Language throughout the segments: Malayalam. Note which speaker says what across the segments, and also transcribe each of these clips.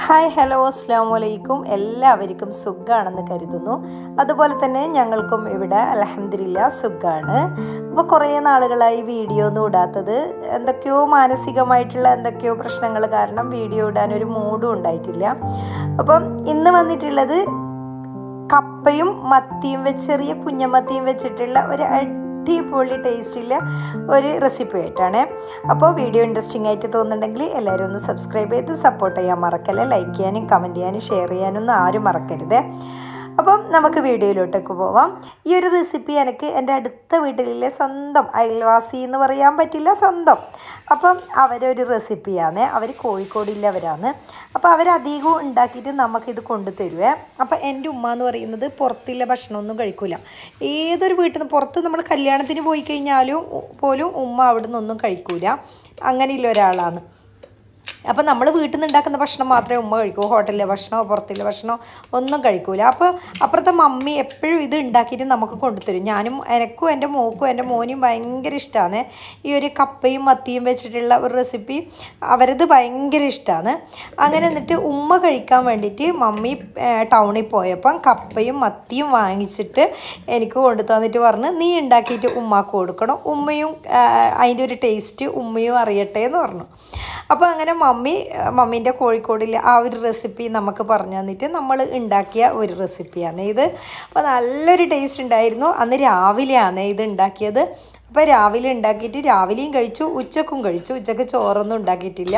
Speaker 1: ഹായ് ഹലോ അസ്ലാം വലൈക്കും എല്ലാവർക്കും സുഖമാണെന്ന് കരുതുന്നു അതുപോലെ തന്നെ ഞങ്ങൾക്കും ഇവിടെ അലഹമില്ല സുഖമാണ് അപ്പോൾ കുറേ നാളുകളായി വീഡിയോ ഒന്നും ഇടാത്തത് എന്തൊക്കെയോ മാനസികമായിട്ടുള്ള എന്തൊക്കെയോ പ്രശ്നങ്ങൾ കാരണം വീഡിയോ ഇടാൻ ഒരു മൂഡും ഉണ്ടായിട്ടില്ല അപ്പം ഇന്ന് വന്നിട്ടുള്ളത് കപ്പയും മത്തിയും വെച്ച് ചെറിയ കുഞ്ഞമത്തിയും വെച്ചിട്ടുള്ള ഒരു അടിപൊളി ടേസ്റ്റുള്ള ഒരു റെസിപ്പി ആയിട്ടാണ് അപ്പോൾ വീഡിയോ ഇൻട്രസ്റ്റിംഗ് ആയിട്ട് തോന്നുന്നുണ്ടെങ്കിൽ എല്ലാവരും ഒന്ന് സബ്സ്ക്രൈബ് ചെയ്ത് സപ്പോർട്ട് ചെയ്യാൻ മറക്കല്ലേ ലൈക്ക് ചെയ്യാനും കമൻറ്റ് ചെയ്യാനും ഷെയർ ചെയ്യാനൊന്നും ആരും മറക്കരുത് അപ്പം നമുക്ക് വീഡിയോയിലോട്ടേക്ക് പോവാം ഈ ഒരു റെസിപ്പി എനിക്ക് എൻ്റെ അടുത്ത വീട്ടിലെ സ്വന്തം അയൽവാസി എന്ന് പറയാൻ പറ്റില്ല സ്വന്തം അപ്പം അവരൊരു റെസിപ്പിയാണ് അവർ കോഴിക്കോടില്ലവരാണ് അപ്പോൾ അവരധികവും ഉണ്ടാക്കിയിട്ട് നമുക്കിത് കൊണ്ടുതരുവേ അപ്പോൾ എൻ്റെ ഉമ്മ എന്ന് പറയുന്നത് പുറത്തില്ല ഭക്ഷണമൊന്നും കഴിക്കില്ല ഏതൊരു വീട്ടിൽ നിന്ന് പുറത്ത് നമ്മൾ കല്യാണത്തിന് പോയി കഴിഞ്ഞാലും പോലും ഉമ്മ അവിടെ നിന്നൊന്നും കഴിക്കൂല അങ്ങനെയുള്ള ഒരാളാണ് അപ്പം നമ്മൾ വീട്ടിൽ നിന്ന് ഉണ്ടാക്കുന്ന ഭക്ഷണം മാത്രമേ ഉമ്മ കഴിക്കൂ ഹോട്ടലിലെ ഭക്ഷണമോ പുറത്തിലെ ഭക്ഷണമോ ഒന്നും കഴിക്കൂല അപ്പോൾ അപ്പുറത്തെ മമ്മി എപ്പോഴും ഇത് ഉണ്ടാക്കിയിട്ട് നമുക്ക് കൊണ്ടുതരും ഞാനും എനക്കും എൻ്റെ മോക്കും എൻ്റെ മോനും ഭയങ്കര ഇഷ്ടമാണ് ഈ ഒരു കപ്പയും മത്തിയും വെച്ചിട്ടുള്ള ഒരു റെസിപ്പി അവരത് ഭയങ്കര ഇഷ്ടമാണ് അങ്ങനെ എന്നിട്ട് ഉമ്മ കഴിക്കാൻ വേണ്ടിയിട്ട് മമ്മി ടൗണിൽ പോയപ്പം കപ്പയും മത്തിയും വാങ്ങിച്ചിട്ട് എനിക്ക് കൊണ്ടു തന്നിട്ട് പറഞ്ഞ് നീ ഉണ്ടാക്കിയിട്ട് ഉമ്മാക്ക് കൊടുക്കണം ഉമ്മയും അതിൻ്റെ ഒരു ടേസ്റ്റ് ഉമ്മയും അറിയട്ടെ എന്ന് പറഞ്ഞു അപ്പോൾ അങ്ങനെ മമ്മി മമ്മീൻ്റെ കോഴിക്കോടിൽ ആ ഒരു റെസിപ്പി നമുക്ക് പറഞ്ഞു തന്നിട്ട് നമ്മൾ ഉണ്ടാക്കിയ ഒരു റെസിപ്പിയാണ് ഇത് അപ്പോൾ നല്ലൊരു ടേസ്റ്റ് ഉണ്ടായിരുന്നു അന്ന് രാവിലെയാണ് ഇത് ഉണ്ടാക്കിയത് അപ്പോൾ രാവിലെ ഉണ്ടാക്കിയിട്ട് രാവിലെയും കഴിച്ചു ഉച്ചക്കും കഴിച്ചു ഉച്ചക്ക് ചോറൊന്നും ഉണ്ടാക്കിയിട്ടില്ല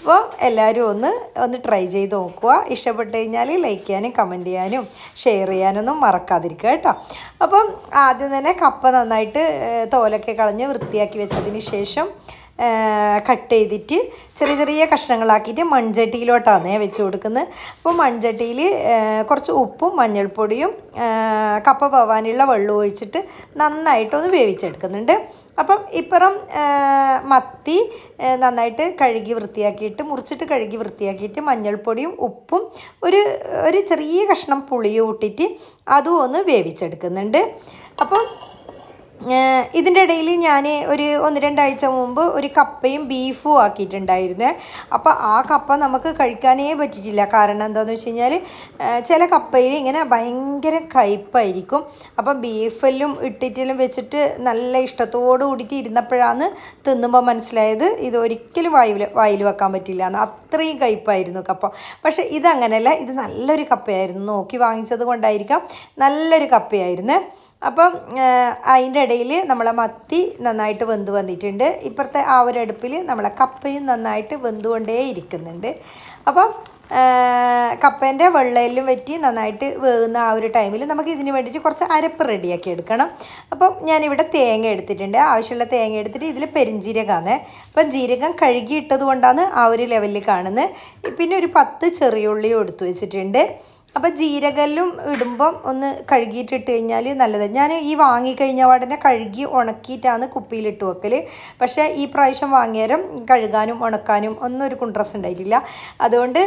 Speaker 1: അപ്പോൾ എല്ലാവരും ഒന്ന് ഒന്ന് ട്രൈ ചെയ്ത് നോക്കുക ഇഷ്ടപ്പെട്ട് കഴിഞ്ഞാൽ ലൈക്ക് ചെയ്യാനും കമൻറ്റ് ചെയ്യാനും ഷെയർ ചെയ്യാനൊന്നും മറക്കാതിരിക്കുക കേട്ടോ അപ്പം ആദ്യം തന്നെ കപ്പ നന്നായിട്ട് തോലൊക്കെ കളഞ്ഞ് വൃത്തിയാക്കി വെച്ചതിന് ശേഷം കട്ട് ചെയ്തിട്ട് ചെറിയ ചെറിയ കഷ്ണങ്ങളാക്കിയിട്ട് മൺചട്ടിയിലോട്ടാണ് വെച്ച് കൊടുക്കുന്നത് അപ്പോൾ മൺചട്ടിയിൽ കുറച്ച് ഉപ്പും മഞ്ഞൾപ്പൊടിയും കപ്പ പോവാനുള്ള വെള്ളം ഒഴിച്ചിട്ട് നന്നായിട്ടൊന്ന് വേവിച്ചെടുക്കുന്നുണ്ട് അപ്പം ഇപ്പുറം മത്തി നന്നായിട്ട് കഴുകി വൃത്തിയാക്കിയിട്ട് മുറിച്ചിട്ട് കഴുകി വൃത്തിയാക്കിയിട്ട് മഞ്ഞൾപ്പൊടിയും ഉപ്പും ഒരു ഒരു ചെറിയ കഷ്ണം പുളിയും ഇട്ടിട്ട് അതും ഒന്ന് വേവിച്ചെടുക്കുന്നുണ്ട് അപ്പം ഇതിൻ്റെ ഇടയിൽ ഞാൻ ഒരു ഒന്ന് രണ്ടാഴ്ച മുമ്പ് ഒരു കപ്പയും ബീഫും ആക്കിയിട്ടുണ്ടായിരുന്നു അപ്പോൾ ആ കപ്പ നമുക്ക് കഴിക്കാനേ പറ്റിയിട്ടില്ല കാരണം എന്താണെന്ന് വെച്ച് കഴിഞ്ഞാൽ ചില കപ്പയിൽ ഇങ്ങനെ ഭയങ്കര കയ്പ്പായിരിക്കും അപ്പം ബീഫെല്ലാം ഇട്ടിട്ടെല്ലാം വെച്ചിട്ട് നല്ല ഇഷ്ടത്തോടു കൂടിയിട്ട് ഇരുന്നപ്പോഴാണ് തിന്നുമ്പോൾ മനസ്സിലായത് ഇത് ഒരിക്കലും വായുവിൽ വായിൽ വെക്കാൻ പറ്റില്ല എന്ന് അത്രയും കയ്പ്പായിരുന്നു കപ്പ പക്ഷേ ഇതങ്ങനെയല്ല ഇത് നല്ലൊരു കപ്പയായിരുന്നു നോക്കി വാങ്ങിച്ചത് കൊണ്ടായിരിക്കാം നല്ലൊരു കപ്പയായിരുന്നു അപ്പം അതിൻ്റെ ഇടയിൽ നമ്മളെ മത്തി നന്നായിട്ട് വെന്ത് വന്നിട്ടുണ്ട് ഇപ്പുറത്തെ ആ ഒരു അടുപ്പിൽ നമ്മളെ കപ്പയും നന്നായിട്ട് വെന്തുകൊണ്ടേ ഇരിക്കുന്നുണ്ട് അപ്പം കപ്പേൻ്റെ വെള്ളയിലും വറ്റി നന്നായിട്ട് വേകുന്ന ആ ഒരു ടൈമിൽ നമുക്ക് ഇതിന് വേണ്ടിയിട്ട് കുറച്ച് അരപ്പ് റെഡിയാക്കി എടുക്കണം അപ്പം ഞാനിവിടെ തേങ്ങ എടുത്തിട്ടുണ്ട് ആവശ്യമുള്ള തേങ്ങ എടുത്തിട്ട് ഇതിൽ പെരിഞ്ജീരകമാണ് അപ്പം ജീരകം കഴുകിയിട്ടത് കൊണ്ടാണ് ആ ഒരു ലെവലിൽ കാണുന്നത് പിന്നെ ഒരു പത്ത് ചെറിയ എടുത്തു വെച്ചിട്ടുണ്ട് അപ്പോൾ ജീരകല്ലും ഇടുമ്പം ഒന്ന് കഴുകിയിട്ട് ഇട്ട് കഴിഞ്ഞാൽ നല്ലത് ഞാൻ ഈ വാങ്ങിക്കഴിഞ്ഞ ഉടനെ കഴുകി ഉണക്കിയിട്ടാണ് കുപ്പിയിലിട്ട് വെക്കൽ പക്ഷേ ഈ പ്രാവശ്യം വാങ്ങിയാലും കഴുകാനും ഉണക്കാനും ഒന്നും ഒരു കുണ്ട്രസ് ഉണ്ടായിട്ടില്ല അതുകൊണ്ട്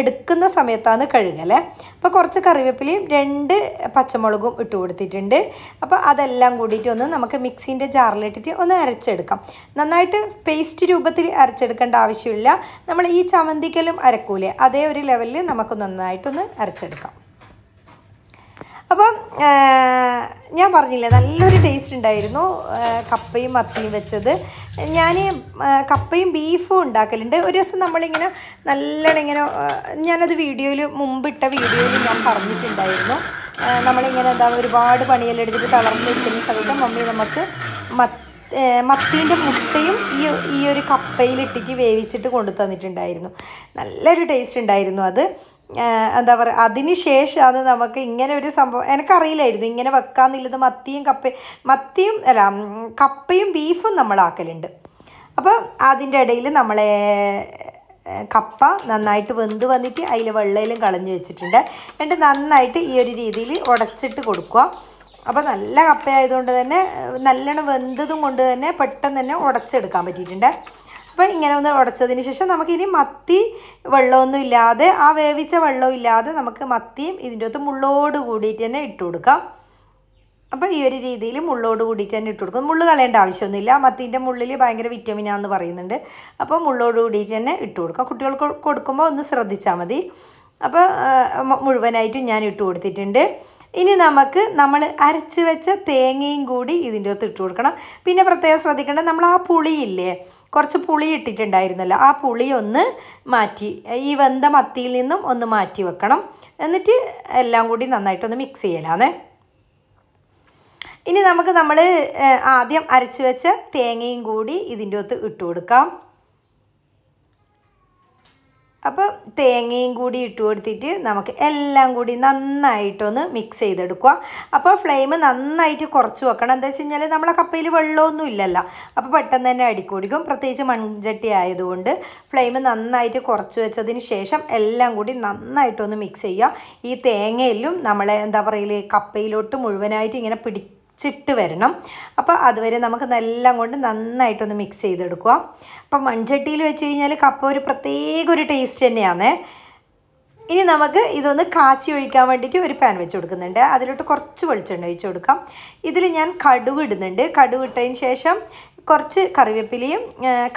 Speaker 1: എടുക്കുന്ന സമയത്താണ് കഴുകലേ അപ്പോൾ കുറച്ച് കറിവേപ്പിലയും രണ്ട് പച്ചമുളകും ഇട്ട് കൊടുത്തിട്ടുണ്ട് അപ്പോൾ അതെല്ലാം കൂടിയിട്ട് ഒന്ന് നമുക്ക് മിക്സിൻ്റെ ജാറിലിട്ടിട്ട് ഒന്ന് അരച്ചെടുക്കാം നന്നായിട്ട് പേസ്റ്റ് രൂപത്തിൽ അരച്ചെടുക്കേണ്ട ആവശ്യമില്ല നമ്മൾ ഈ ചമന്തിക്കലും അരക്കൂലേ അതേ ഒരു ലെവലിൽ നമുക്ക് നന്നായിട്ടൊന്ന് അരച്ചു അരച്ചെടുക്കാം അപ്പം ഞാൻ പറഞ്ഞില്ലേ നല്ലൊരു ടേസ്റ്റ് ഉണ്ടായിരുന്നു കപ്പയും മത്തിയും വെച്ചത് ഞാൻ കപ്പയും ബീഫും ഉണ്ടാക്കലുണ്ട് ഒരു ദിവസം നമ്മളിങ്ങനെ നല്ലോണം ഇങ്ങനെ ഞാനത് വീഡിയോയിൽ മുമ്പിട്ട വീഡിയോയിൽ ഞാൻ പറഞ്ഞിട്ടുണ്ടായിരുന്നു നമ്മളിങ്ങനെ എന്താ ഒരുപാട് പണിയെല്ലാം എടുത്തിട്ട് തളർന്നു നിൽക്കുന്ന സമയത്ത് മമ്മി നമുക്ക് മത്തീൻ്റെ മുട്ടയും ഈ ഈ ഒരു കപ്പയിലിട്ടിട്ട് വേവിച്ചിട്ട് കൊണ്ടു തന്നിട്ടുണ്ടായിരുന്നു നല്ലൊരു ടേസ്റ്റ് ഉണ്ടായിരുന്നു അത് എന്താ പറയുക അതിന് ശേഷമാണ് നമുക്ക് ഇങ്ങനെ ഒരു സംഭവം എനിക്കറിയില്ലായിരുന്നു ഇങ്ങനെ വെക്കാന്നുള്ളത് മത്തിയും കപ്പ മത്തിയും അല്ല കപ്പയും ബീഫും നമ്മളാക്കലുണ്ട് അപ്പോൾ അതിൻ്റെ ഇടയിൽ നമ്മളെ കപ്പ നന്നായിട്ട് വെന്ത് വന്നിട്ട് അതിൽ വെള്ളയിലും കളഞ്ഞു വെച്ചിട്ടുണ്ട് എന്നിട്ട് നന്നായിട്ട് ഈ ഒരു രീതിയിൽ ഉടച്ചിട്ട് കൊടുക്കുക അപ്പോൾ നല്ല കപ്പയായതുകൊണ്ട് തന്നെ നല്ലോണം വെന്തതും കൊണ്ട് തന്നെ പെട്ടെന്ന് തന്നെ ഉടച്ചെടുക്കാൻ പറ്റിയിട്ടുണ്ട് അപ്പോൾ ഇങ്ങനെ ഒന്ന് ഉടച്ചതിന് ശേഷം നമുക്കിനി മത്തി വെള്ളമൊന്നും ഇല്ലാതെ ആ വേവിച്ച വെള്ളവും ഇല്ലാതെ നമുക്ക് മത്തിയും ഇതിൻ്റെ അകത്ത് മുള്ളോട് കൂടിയിട്ട് തന്നെ ഇട്ട് കൊടുക്കാം അപ്പോൾ ഈ ഒരു രീതിയിൽ മുള്ളോട് കൂടിയിട്ട് തന്നെ ഇട്ട് കൊടുക്കും മുള്ള് കളയേണ്ട ആവശ്യമൊന്നുമില്ല മത്തിൻ്റെ മുള്ളിൽ ഭയങ്കര വിറ്റമിനാന്ന് പറയുന്നുണ്ട് അപ്പോൾ മുള്ളോട് കൂടിയിട്ട് തന്നെ ഇട്ട് കൊടുക്കാം കുട്ടികൾക്ക് കൊടുക്കുമ്പോൾ ഒന്ന് ശ്രദ്ധിച്ചാൽ മതി അപ്പോൾ മുഴുവനായിട്ടും ഞാൻ ഇട്ട് കൊടുത്തിട്ടുണ്ട് ഇനി നമുക്ക് നമ്മൾ അരച്ച് വെച്ച തേങ്ങയും കൂടി ഇതിൻ്റെ അകത്ത് ഇട്ട് കൊടുക്കണം പിന്നെ പ്രത്യേകം ശ്രദ്ധിക്കേണ്ടത് നമ്മൾ ആ പുളിയില്ലേ കുറച്ച് പുളി ഇട്ടിട്ടുണ്ടായിരുന്നല്ലോ ആ പുളി ഒന്ന് മാറ്റി ഈ വെന്ത മത്തിയിൽ നിന്നും ഒന്ന് മാറ്റി വെക്കണം എന്നിട്ട് എല്ലാം കൂടി നന്നായിട്ടൊന്ന് മിക്സ് ചെയ്യലാന്നേ ഇനി നമുക്ക് നമ്മൾ ആദ്യം അരച്ച് വെച്ച തേങ്ങയും കൂടി ഇതിൻ്റെ അകത്ത് ഇട്ട് കൊടുക്കാം അപ്പോൾ തേങ്ങയും കൂടി ഇട്ട് കൊടുത്തിട്ട് നമുക്ക് എല്ലാം കൂടി നന്നായിട്ടൊന്ന് മിക്സ് ചെയ്തെടുക്കുക അപ്പോൾ ഫ്ലെയിം നന്നായിട്ട് കുറച്ച് വെക്കണം എന്താ വെച്ച് കഴിഞ്ഞാൽ നമ്മളെ കപ്പയിൽ വെള്ളമൊന്നും ഇല്ലല്ലോ അപ്പോൾ പെട്ടെന്ന് തന്നെ അടിക്കൊടിക്കും പ്രത്യേകിച്ച് മൺചട്ടി ആയതുകൊണ്ട് ഫ്ലെയിം നന്നായിട്ട് കുറച്ച് വെച്ചതിന് ശേഷം എല്ലാം കൂടി നന്നായിട്ടൊന്ന് മിക്സ് ചെയ്യുക ഈ തേങ്ങയിലും നമ്മളെ എന്താ പറയുക കപ്പയിലോട്ട് മുഴുവനായിട്ട് ഇങ്ങനെ പിടി ചിട്ട് വരണം അപ്പോൾ അതുവരെ നമുക്ക് എല്ലാം കൊണ്ട് നന്നായിട്ടൊന്ന് മിക്സ് ചെയ്തെടുക്കുക അപ്പോൾ മൺചട്ടിയിൽ വെച്ച് കഴിഞ്ഞാൽ കപ്പ ഒരു പ്രത്യേക ഒരു ടേസ്റ്റ് തന്നെയാണ് ഇനി നമുക്ക് ഇതൊന്ന് കാച്ചി ഒഴിക്കാൻ വേണ്ടിയിട്ട് ഒരു പാൻ വെച്ച് കൊടുക്കുന്നുണ്ട് അതിലോട്ട് കുറച്ച് വെളിച്ചെണ്ണ ഒഴിച്ച് കൊടുക്കാം ഇതിൽ ഞാൻ കടുക് ഇടുന്നുണ്ട് കടുക് ഇട്ടതിന് ശേഷം കുറച്ച് കറിവേപ്പിലയും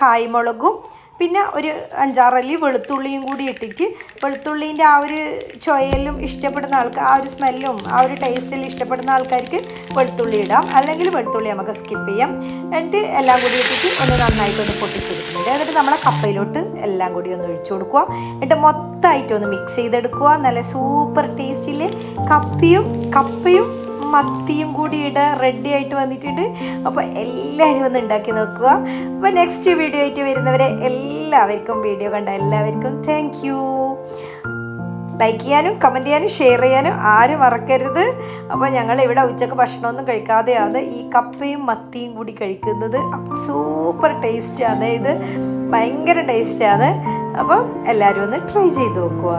Speaker 1: കായ്മുളകും പിന്നെ ഒരു അഞ്ചാറല്ലി വെളുത്തുള്ളിയും കൂടി ഇട്ടിട്ട് വെളുത്തുള്ളീൻ്റെ ആ ഒരു ചൊയലും ഇഷ്ടപ്പെടുന്ന ആൾക്ക് ആ ഒരു സ്മെല്ലും ആ ഒരു ടേസ്റ്റിലും ഇഷ്ടപ്പെടുന്ന ആൾക്കാർക്ക് വെളുത്തുള്ളി ഇടാം അല്ലെങ്കിൽ വെളുത്തുള്ളി നമുക്ക് സ്കിപ്പ് ചെയ്യാം എന്നിട്ട് എല്ലാം കൂടി ഇട്ടിട്ട് ഒന്ന് നന്നായിട്ടൊന്ന് പൊട്ടിച്ചെടുക്കുന്നുണ്ട് എന്നിട്ട് നമ്മളെ കപ്പയിലോട്ട് എല്ലാം കൂടി ഒന്ന് ഒഴിച്ചു കൊടുക്കുക എന്നിട്ട് മൊത്തമായിട്ട് ഒന്ന് മിക്സ് ചെയ്തെടുക്കുക നല്ല സൂപ്പർ ടേസ്റ്റിൽ കപ്പിയും കപ്പയും മത്തിയും കൂടി ഇട റെഡി ആയിട്ട് വന്നിട്ടുണ്ട് അപ്പോൾ എല്ലാവരും ഒന്ന് ഉണ്ടാക്കി നോക്കുക അപ്പോൾ നെക്സ്റ്റ് വീഡിയോ ആയിട്ട് വരുന്നവരെ എല്ലാവർക്കും വീഡിയോ കണ്ട എല്ലാവർക്കും താങ്ക് യു ലൈക്ക് ചെയ്യാനും കമൻറ്റ് ചെയ്യാനും ഷെയർ ചെയ്യാനും ആരും മറക്കരുത് അപ്പോൾ ഞങ്ങൾ ഇവിടെ ഉച്ചക്ക് ഭക്ഷണമൊന്നും കഴിക്കാതെയാണ് ഈ കപ്പയും മത്തിയും കൂടി കഴിക്കുന്നത് അപ്പോൾ സൂപ്പർ ടേസ്റ്റ് അതായത് ഭയങ്കര ടേസ്റ്റാണ് അപ്പം എല്ലാവരും ഒന്ന് ട്രൈ ചെയ്ത് നോക്കുക